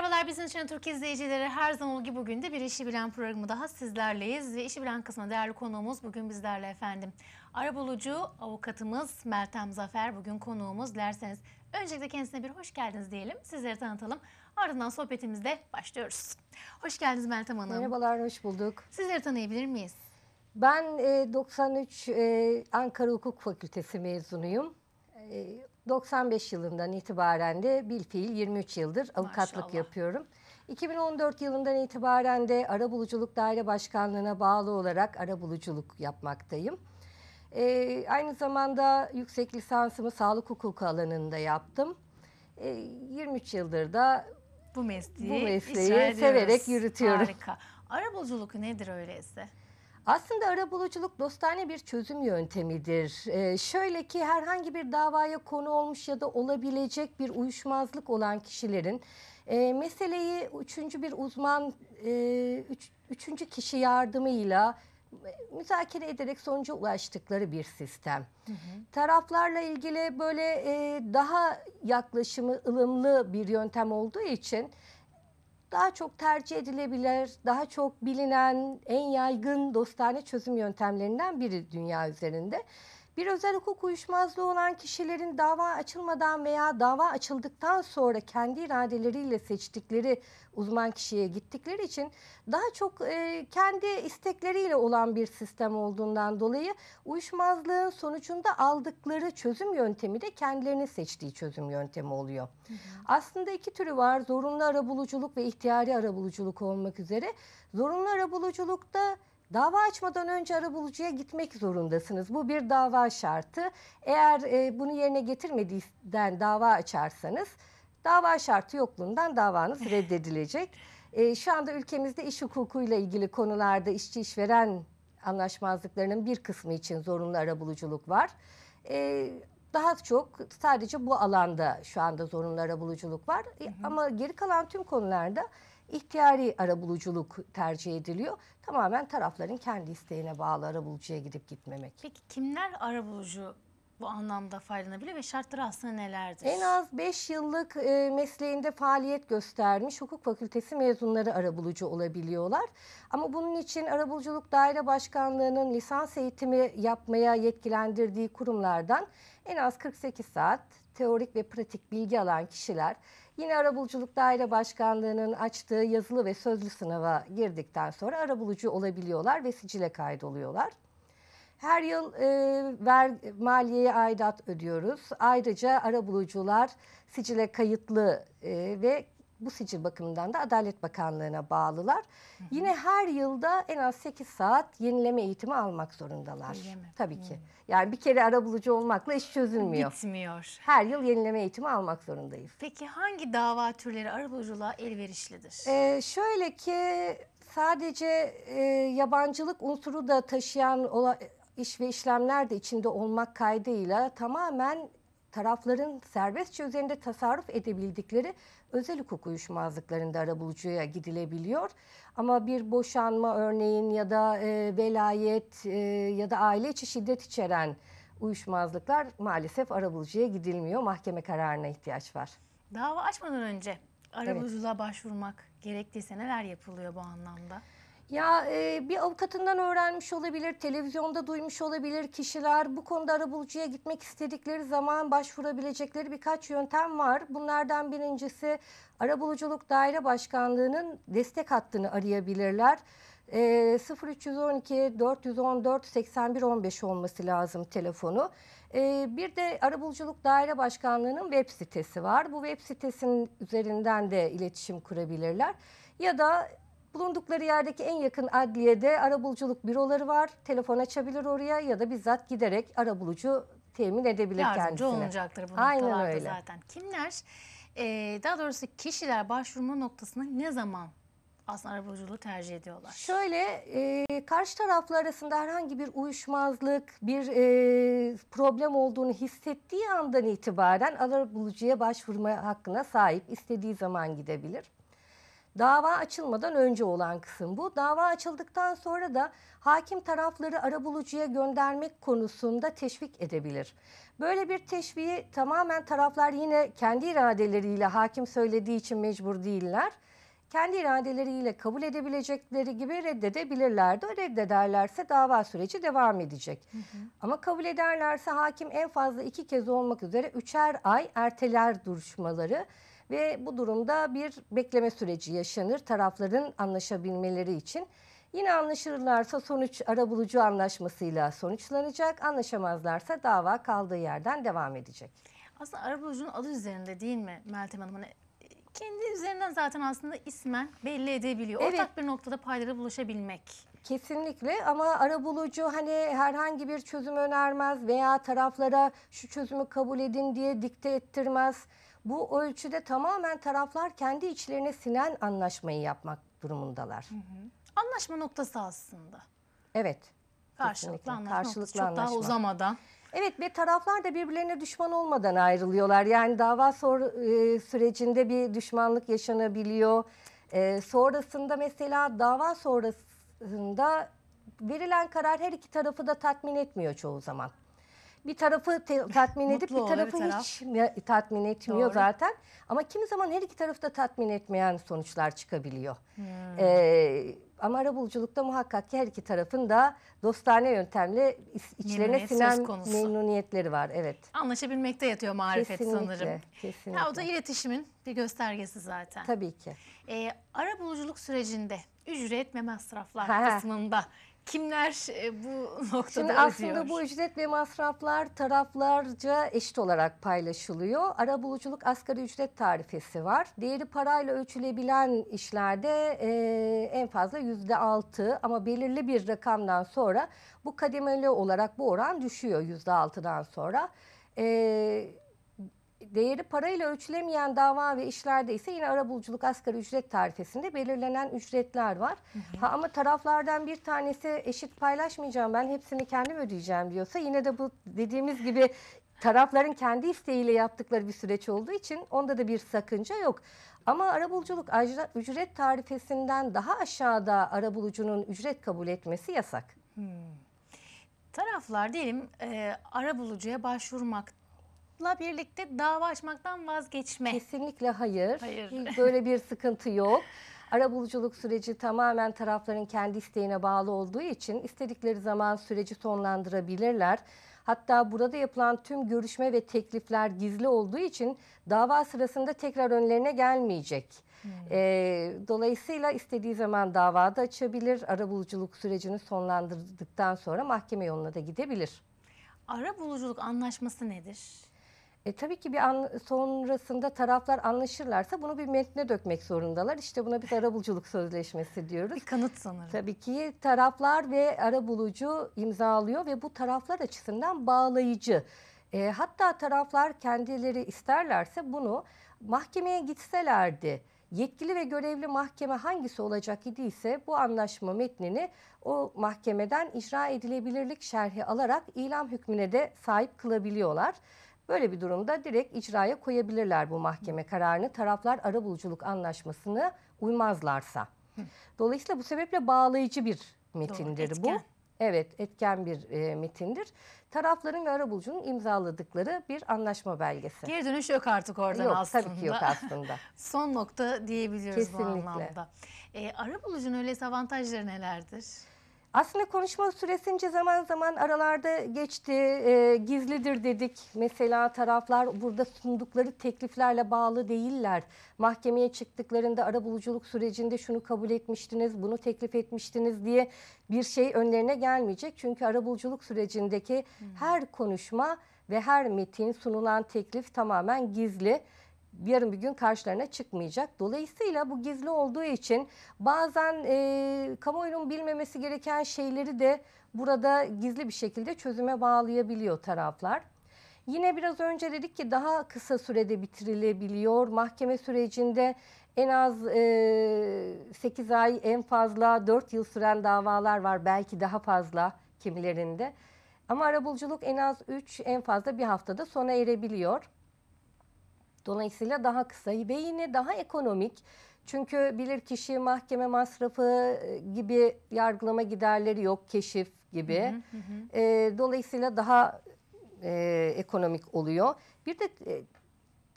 Merhabalar bizim için Türk izleyicileri her zaman olduğu gibi bugün de bir işi bilen programı daha sizlerleyiz ve işi bilen kısmına değerli konuğumuz bugün bizlerle efendim. Arabulucu avukatımız Meltem Zafer bugün konuğumuz derseniz öncelikle kendisine bir hoş geldiniz diyelim sizleri tanıtalım ardından sohbetimizde başlıyoruz. Hoş geldiniz Meltem Hanım. Merhabalar hoş bulduk. Sizleri tanıyabilir miyiz? Ben 93 e, e, Ankara Hukuk Fakültesi mezunuyum. E, 95 yılından itibaren de bilfiil 23 yıldır avukatlık Maşallah. yapıyorum. 2014 yılından itibaren de Arabuluculuk Daire Başkanlığı'na bağlı olarak arabuluculuk yapmaktayım. Ee, aynı zamanda yüksek lisansımı sağlık hukuku alanında yaptım. Ee, 23 yıldır da bu mesleği, bu mesleği severek yürütüyorum. Harika. Arabuluculuk nedir öyleyse? Aslında arabuluculuk dostane bir çözüm yöntemidir. Ee, şöyle ki herhangi bir davaya konu olmuş ya da olabilecek bir uyuşmazlık olan kişilerin e, meseleyi üçüncü bir uzman, e, üç, üçüncü kişi yardımıyla müzakere ederek sonuca ulaştıkları bir sistem. Hı hı. Taraflarla ilgili böyle e, daha yaklaşımı ılımlı bir yöntem olduğu için daha çok tercih edilebilir, daha çok bilinen, en yaygın dostane çözüm yöntemlerinden biri dünya üzerinde. Bir özel hukuk uyuşmazlığı olan kişilerin dava açılmadan veya dava açıldıktan sonra kendi iradeleriyle seçtikleri uzman kişiye gittikleri için daha çok e, kendi istekleriyle olan bir sistem olduğundan dolayı uyuşmazlığın sonucunda aldıkları çözüm yöntemi de kendilerinin seçtiği çözüm yöntemi oluyor. Hı hı. Aslında iki türü var. Zorunlu arabuluculuk ve ihtiyari arabuluculuk olmak üzere. Zorunlu arabuluculukta Dava açmadan önce arabulucuya gitmek zorundasınız. Bu bir dava şartı. Eğer e, bunu yerine getirmediysen dava açarsanız dava şartı yokluğundan davanız reddedilecek. E, şu anda ülkemizde iş hukukuyla ilgili konularda işçi işveren anlaşmazlıklarının bir kısmı için zorunlu arabuluculuk var. E, daha çok sadece bu alanda şu anda zorunlu arabuluculuk var. E, hı hı. Ama geri kalan tüm konularda ihtiyari arabuluculuk tercih ediliyor. Tamamen tarafların kendi isteğine bağlı arabulucuya gidip gitmemek. Peki kimler arabulucu bu anlamda faydalanabilir ve şartları aslında nelerdir? En az 5 yıllık e, mesleğinde faaliyet göstermiş hukuk fakültesi mezunları arabulucu olabiliyorlar. Ama bunun için Arabuluculuk Daire Başkanlığı'nın lisans eğitimi yapmaya yetkilendirdiği kurumlardan en az 48 saat teorik ve pratik bilgi alan kişiler Yine Arabuluculuk Daire Başkanlığı'nın açtığı yazılı ve sözlü sınava girdikten sonra arabulucu olabiliyorlar ve sicile kaydoluyorlar. Her yıl e, ver, maliyeye aidat ödüyoruz. Ayrıca arabulucular sicile kayıtlı e, ve bu sicil bakımından da Adalet Bakanlığı'na bağlılar. Hı hı. Yine her yılda en az 8 saat yenileme eğitimi almak zorundalar. Öyle mi? Tabii hı. ki. Yani bir kere arabulucu olmakla iş çözülmüyor. Bitmiyor. Her yıl yenileme eğitimi almak zorundayız. Peki hangi dava türleri arabuluculuğa elverişlidir? Ee, şöyle ki sadece e, yabancılık unsuru da taşıyan ola, iş ve işlemler de içinde olmak kaydıyla tamamen tarafların serbestçe üzerinde tasarruf edebildikleri özel hukuk uyuşmazlıklarında arabulucuya gidilebiliyor. Ama bir boşanma örneğin ya da e, velayet e, ya da aile içi şiddet içeren uyuşmazlıklar maalesef arabulucuya gidilmiyor. Mahkeme kararına ihtiyaç var. Dava açmadan önce arabuluculuğa evet. başvurmak gerektiyse neler yapılıyor bu anlamda? Ya e, bir avukatından öğrenmiş olabilir, televizyonda duymuş olabilir kişiler. Bu konuda arabulucuya gitmek istedikleri zaman başvurabilecekleri birkaç yöntem var. Bunlardan birincisi Arabuluculuk Daire Başkanlığı'nın destek hattını arayabilirler. E, 0312 414 8115 olması lazım telefonu. E, bir de Arabuluculuk Daire Başkanlığı'nın web sitesi var. Bu web sitesinin üzerinden de iletişim kurabilirler. Ya da Bulundukları yerdeki en yakın adliyede arabuluculuk büroları var. Telefon açabilir oraya ya da bizzat giderek arabulucu temin edebilir Yardımcı kendisine. olunacaktır bu Aynen öyle. zaten. Kimler, ee, daha doğrusu kişiler başvurma noktasına ne zaman aslında arabuluculuğu tercih ediyorlar? Şöyle e, karşı taraflar arasında herhangi bir uyuşmazlık, bir e, problem olduğunu hissettiği andan itibaren arabulucuya başvurma hakkına sahip istediği zaman gidebilir. Dava açılmadan önce olan kısım bu. Dava açıldıktan sonra da hakim tarafları arabulucuya göndermek konusunda teşvik edebilir. Böyle bir teşviği tamamen taraflar yine kendi iradeleriyle hakim söylediği için mecbur değiller kendi iradeleriyle kabul edebilecekleri gibi reddedebilirlerdi. Reddederlerse dava süreci devam edecek. Hı hı. Ama kabul ederlerse hakim en fazla iki kez olmak üzere üçer ay erteler duruşmaları ve bu durumda bir bekleme süreci yaşanır tarafların anlaşabilmeleri için. Yine anlaşırlarsa sonuç arabulucu anlaşmasıyla sonuçlanacak. Anlaşamazlarsa dava kaldığı yerden devam edecek. Aslında arabulucunun adı üzerinde değil mi Meltem Hanım? Hani e, kendi üzerinden zaten aslında ismen belli edebiliyor. Evet. Ortak bir noktada paylara buluşabilmek. Kesinlikle ama arabulucu hani herhangi bir çözüm önermez veya taraflara şu çözümü kabul edin diye dikte ettirmez. Bu ölçüde tamamen taraflar kendi içlerine sinen anlaşmayı yapmak durumundalar. Hı hı. Anlaşma noktası aslında. Evet. Karşılıklı anlaşma Karşılıklı noktası. Çok daha uzamadan. Evet ve taraflar da birbirlerine düşman olmadan ayrılıyorlar. Yani dava sor, e, sürecinde bir düşmanlık yaşanabiliyor. E, sonrasında mesela dava sonrasında verilen karar her iki tarafı da tatmin etmiyor çoğu zaman bir tarafı te- tatmin edip bir tarafı taraf. hiç mi- tatmin etmiyor Doğru. zaten. Ama kimi zaman her iki da tatmin etmeyen sonuçlar çıkabiliyor. Hmm. Ee, ama arabuluculukta muhakkak ki her iki tarafın da dostane yöntemle içlerine Memnuniyet söz sinen konusu. memnuniyetleri var. Evet. Anlaşabilmekte yatıyor marifet sanırım. Kesinlikle. Ya o da iletişimin bir göstergesi zaten. Tabii ki. Ee, ara sürecinde ücret ve masraflar kısmında kimler e, bu noktada Şimdi aslında bu ücret ve masraflar taraflarca eşit olarak paylaşılıyor. Ara buluculuk asgari ücret tarifesi var. Değeri parayla ölçülebilen işlerde e, en fazla yüzde altı ama belirli bir rakamdan sonra bu kademeli olarak bu oran düşüyor yüzde altıdan sonra. E, Değeri parayla ölçülemeyen dava ve işlerde ise yine arabuluculuk asgari ücret tarifesinde belirlenen ücretler var. Hı hı. Ha, ama taraflardan bir tanesi eşit paylaşmayacağım ben hepsini kendim ödeyeceğim diyorsa yine de bu dediğimiz gibi tarafların kendi isteğiyle yaptıkları bir süreç olduğu için onda da bir sakınca yok. Ama arabuluculuk ücret tarifesinden daha aşağıda arabulucunun ücret kabul etmesi yasak. Hmm. Taraflar diyelim e, arabulucuya başvurmakta hukukla birlikte dava açmaktan vazgeçme. Kesinlikle hayır. Hayır. Böyle bir sıkıntı yok. Arabuluculuk süreci tamamen tarafların kendi isteğine bağlı olduğu için istedikleri zaman süreci sonlandırabilirler. Hatta burada yapılan tüm görüşme ve teklifler gizli olduğu için dava sırasında tekrar önlerine gelmeyecek. Hmm. Ee, dolayısıyla istediği zaman davada açabilir. Arabuluculuk sürecini sonlandırdıktan sonra mahkeme yoluna da gidebilir. Arabuluculuk anlaşması nedir? E, tabii ki bir an, sonrasında taraflar anlaşırlarsa bunu bir metne dökmek zorundalar. İşte buna biz arabuluculuk sözleşmesi diyoruz. Bir kanıt sanırım. Tabii ki taraflar ve arabulucu imzalıyor ve bu taraflar açısından bağlayıcı. E, hatta taraflar kendileri isterlerse bunu mahkemeye gitselerdi yetkili ve görevli mahkeme hangisi olacak idiyse bu anlaşma metnini o mahkemeden icra edilebilirlik şerhi alarak ilam hükmüne de sahip kılabiliyorlar. Böyle bir durumda direkt icraya koyabilirler bu mahkeme kararını taraflar arabuluculuk anlaşmasını uymazlarsa. Dolayısıyla bu sebeple bağlayıcı bir metindir Doğru, bu. Evet etken bir e, metindir. Tarafların ve arabulucunun imzaladıkları bir anlaşma belgesi. Geri dönüş yok artık oradan yok, aslında. Tabii ki yok aslında. Son nokta diyebiliyoruz Kesinlikle. bu anlamda. E, arabulucunun öyle avantajları nelerdir? Aslında konuşma süresince zaman zaman aralarda geçti, e, gizlidir dedik. Mesela taraflar burada sundukları tekliflerle bağlı değiller. Mahkemeye çıktıklarında arabuluculuk sürecinde şunu kabul etmiştiniz, bunu teklif etmiştiniz diye bir şey önlerine gelmeyecek. Çünkü arabuluculuk sürecindeki hmm. her konuşma ve her metin sunulan teklif tamamen gizli yarın bir gün karşılarına çıkmayacak. Dolayısıyla bu gizli olduğu için bazen e, kamuoyunun bilmemesi gereken şeyleri de burada gizli bir şekilde çözüme bağlayabiliyor taraflar. Yine biraz önce dedik ki daha kısa sürede bitirilebiliyor. Mahkeme sürecinde en az e, 8 ay en fazla 4 yıl süren davalar var belki daha fazla kimilerinde. Ama arabuluculuk en az 3 en fazla bir haftada sona erebiliyor. Dolayısıyla daha kısa ve yine daha ekonomik. Çünkü bilirkişi mahkeme masrafı e, gibi yargılama giderleri yok, keşif gibi. Hı hı hı. E, dolayısıyla daha e, ekonomik oluyor. Bir de e,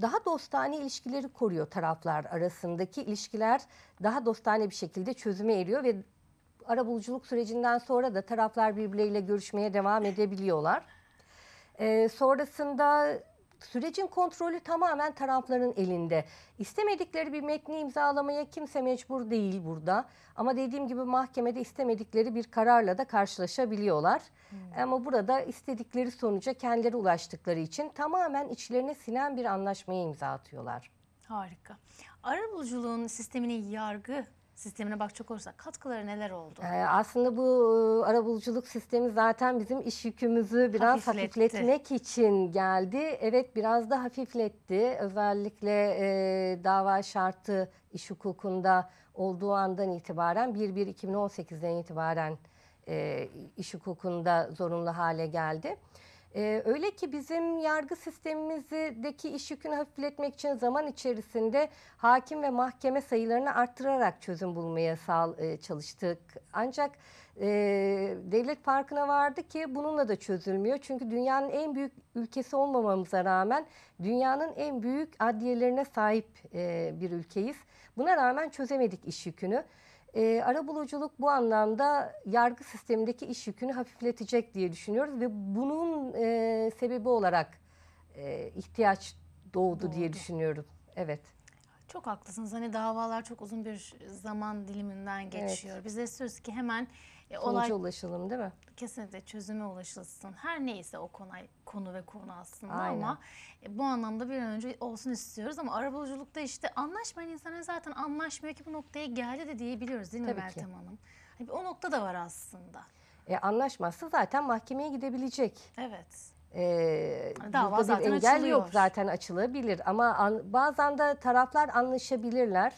daha dostane ilişkileri koruyor taraflar arasındaki ilişkiler daha dostane bir şekilde çözüme eriyor ve arabuluculuk sürecinden sonra da taraflar birbirleriyle görüşmeye devam edebiliyorlar. E, sonrasında sürecin kontrolü tamamen tarafların elinde. İstemedikleri bir metni imzalamaya kimse mecbur değil burada. Ama dediğim gibi mahkemede istemedikleri bir kararla da karşılaşabiliyorlar. Hmm. Ama burada istedikleri sonuca kendileri ulaştıkları için tamamen içlerine sinen bir anlaşmaya imza atıyorlar. Harika. Arabuluculuğun sistemini yargı sistemine bakacak olursak katkıları neler oldu? Ee, aslında bu ıı, arabuluculuk sistemi zaten bizim iş yükümüzü biraz Hafifletti. hafifletmek için geldi. Evet biraz da hafifletti. Özellikle e, dava şartı iş hukukunda olduğu andan itibaren 1-1-2018'den itibaren e, iş hukukunda zorunlu hale geldi. E, öyle ki bizim yargı sistemimizdeki iş yükünü hafifletmek için zaman içerisinde hakim ve mahkeme sayılarını arttırarak çözüm bulmaya sağ, e, çalıştık. Ancak e, devlet farkına vardı ki bununla da çözülmüyor. Çünkü dünyanın en büyük ülkesi olmamamıza rağmen dünyanın en büyük adliyelerine sahip e, bir ülkeyiz. Buna rağmen çözemedik iş yükünü. E, arabuluculuk bu anlamda yargı sistemindeki iş yükünü hafifletecek diye düşünüyoruz ve bunun e, sebebi olarak e, ihtiyaç doğdu, doğdu diye düşünüyorum. Evet. Çok haklısınız. Hani davalar çok uzun bir zaman diliminden geçiyor. Evet. Bize söz ki hemen e, olay... ulaşalım değil mi? Kesinlikle çözüme ulaşılsın. Her neyse o konu, konu ve konu aslında Aynen. ama e, bu anlamda bir an önce olsun istiyoruz ama arabuluculukta işte anlaşmayan insanlar zaten anlaşmıyor ki bu noktaya geldi de diyebiliyoruz değil mi Tabii Meltem ki. Hanım? Hani o nokta da var aslında. E, anlaşmazsa zaten mahkemeye gidebilecek. Evet. E, hani Dava burada zaten bir engel açılıyor. yok zaten açılabilir ama an, bazen de taraflar anlaşabilirler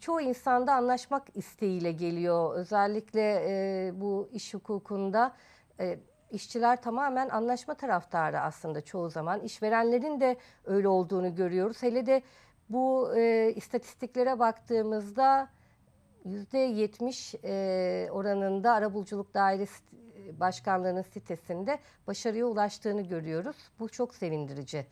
çoğu insanda anlaşmak isteğiyle geliyor. Özellikle e, bu iş hukukunda e, işçiler tamamen anlaşma taraftarı aslında çoğu zaman. İşverenlerin de öyle olduğunu görüyoruz. Hele de bu e, istatistiklere baktığımızda %70 e, oranında Arabuluculuk Dairesi e, Başkanlığı'nın sitesinde başarıya ulaştığını görüyoruz. Bu çok sevindirici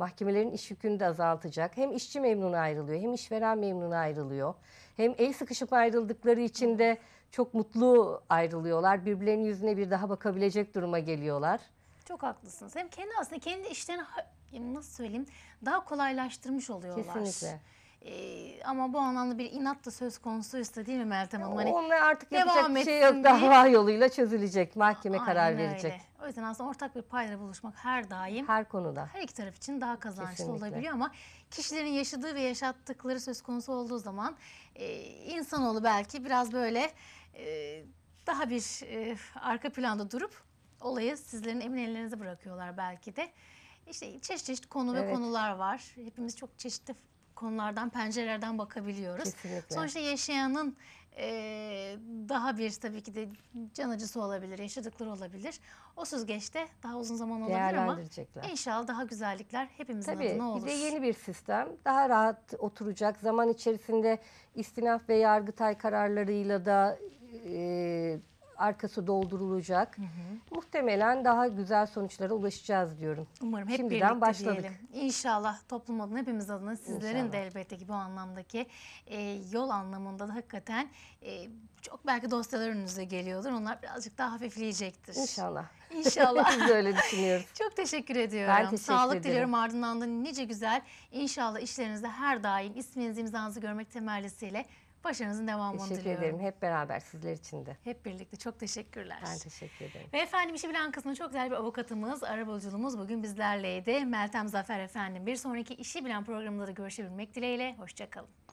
mahkemelerin iş yükünü de azaltacak. Hem işçi memnun ayrılıyor hem işveren memnun ayrılıyor. Hem el sıkışıp ayrıldıkları için de çok mutlu ayrılıyorlar. Birbirlerinin yüzüne bir daha bakabilecek duruma geliyorlar. Çok haklısınız. Hem kendi aslında kendi işlerini nasıl söyleyeyim daha kolaylaştırmış oluyorlar. Kesinlikle. Ee, ama bu anlamda bir inat da söz konusuysa değil mi Meltem Hanım? Hani Onlar artık devam yapacak bir şey yok. etsin diye- Dava yoluyla çözülecek. Mahkeme karar verecek. öyle. O yüzden aslında ortak bir payla buluşmak her daim Her konuda. her iki taraf için daha kazançlı Kesinlikle. olabiliyor ama kişilerin yaşadığı ve yaşattıkları söz konusu olduğu zaman e, insanoğlu belki biraz böyle e, daha bir e, arka planda durup olayı sizlerin emin ellerinize bırakıyorlar belki de. İşte çeşit çeşit konu ve konular var. Hepimiz çok çeşitli konulardan, pencerelerden bakabiliyoruz. Kesinlikle. Sonuçta yaşayanın e, daha bir tabii ki de can acısı olabilir, yaşadıkları olabilir. O süzgeçte daha uzun zaman olabilir ama inşallah daha güzellikler hepimizin tabii, adına olur. Tabii. Bir de yeni bir sistem. Daha rahat oturacak. Zaman içerisinde istinaf ve yargıtay kararlarıyla da e, arkası doldurulacak. Hı hı. Muhtemelen daha güzel sonuçlara ulaşacağız diyorum. Umarım hep Şimdiden birlikte başladık. diyelim. İnşallah toplum adına hepimiz adına sizlerin İnşallah. de elbette ki bu anlamdaki e, yol anlamında da hakikaten e, çok belki dosyalar önünüze geliyordur. Onlar birazcık daha hafifleyecektir. İnşallah. İnşallah. Biz de öyle düşünüyoruz. Çok teşekkür ediyorum. Ben teşekkür Sağlık ederim. diliyorum ardından da nice güzel. İnşallah işlerinizde her daim isminizi imzanızı görmek temellisiyle Başarınızın devamını Teşekkür diliyorum. ederim. Hep beraber sizler için de. Hep birlikte. Çok teşekkürler. Ben teşekkür ederim. Ve efendim işi bilen kısmında çok güzel bir avukatımız, arabulucumuz bugün bizlerleydi. Meltem Zafer efendim. Bir sonraki işi bilen programında da görüşebilmek dileğiyle. Hoşçakalın.